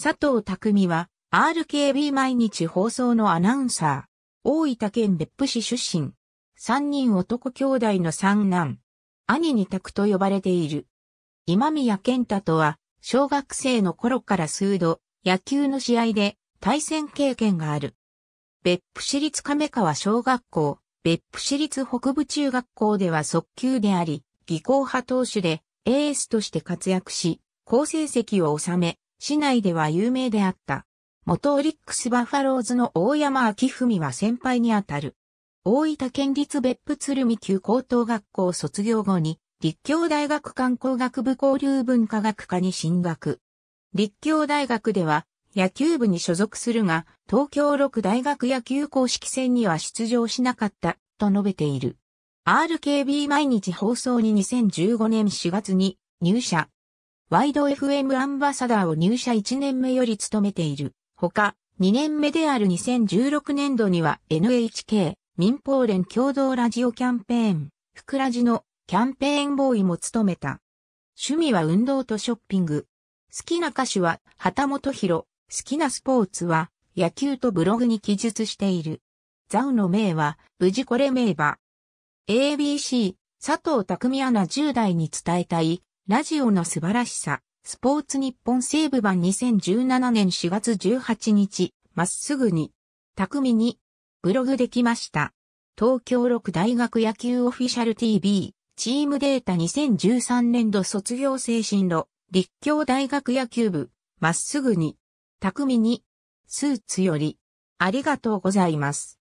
佐藤匠は RKB 毎日放送のアナウンサー。大分県別府市出身。三人男兄弟の三男。兄に宅と呼ばれている。今宮健太とは、小学生の頃から数度、野球の試合で対戦経験がある。別府市立亀川小学校、別府市立北部中学校では速球であり、技巧派投手でエースとして活躍し、好成績を収め、市内では有名であった。元オリックスバファローズの大山明文は先輩にあたる。大分県立別府鶴見級高等学校卒業後に、立教大学観光学部交流文化学科に進学。立教大学では野球部に所属するが、東京六大学野球公式戦には出場しなかった、と述べている。RKB 毎日放送に2015年4月に入社。ワイド FM アンバサダーを入社1年目より務めている。ほか、2年目である2016年度には NHK 民放連共同ラジオキャンペーン、ふくらじのキャンペーンボーイも務めた。趣味は運動とショッピング。好きな歌手は旗本博。好きなスポーツは野球とブログに記述している。ザウの名は無事これ名馬。ABC 佐藤匠アナ10代に伝えたいラジオの素晴らしさ、スポーツ日本西部版2017年4月18日、まっすぐに、巧みに、ブログできました。東京六大学野球オフィシャル TV、チームデータ2013年度卒業精神路、立教大学野球部、まっすぐに、巧みに、スーツより、ありがとうございます。